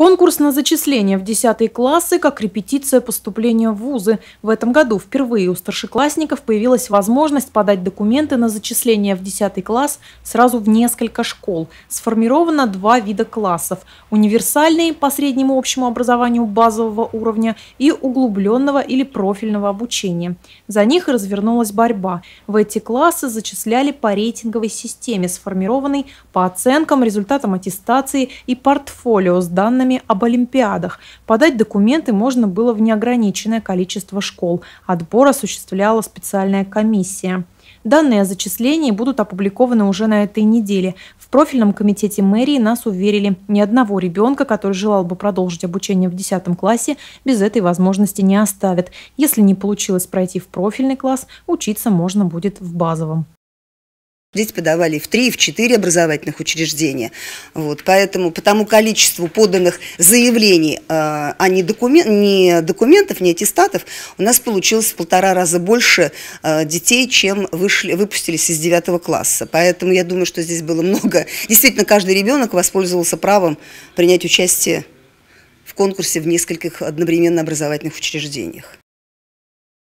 Конкурс на зачисление в 10 классы как репетиция поступления в вузы. В этом году впервые у старшеклассников появилась возможность подать документы на зачисление в 10 класс сразу в несколько школ. Сформировано два вида классов – универсальный по среднему общему образованию базового уровня и углубленного или профильного обучения. За них развернулась борьба. В эти классы зачисляли по рейтинговой системе, сформированной по оценкам, результатам аттестации и портфолио с данными программе об Олимпиадах. Подать документы можно было в неограниченное количество школ. Отбор осуществляла специальная комиссия. Данные о зачислении будут опубликованы уже на этой неделе. В профильном комитете мэрии нас уверили, ни одного ребенка, который желал бы продолжить обучение в 10 классе, без этой возможности не оставят. Если не получилось пройти в профильный класс, учиться можно будет в базовом. Дети подавали в три, в четыре образовательных учреждения. Вот, поэтому по тому количеству поданных заявлений, а, а не, докумен, не документов, не аттестатов, у нас получилось в полтора раза больше а, детей, чем вышли, выпустились из девятого класса. Поэтому я думаю, что здесь было много. Действительно, каждый ребенок воспользовался правом принять участие в конкурсе в нескольких одновременно образовательных учреждениях.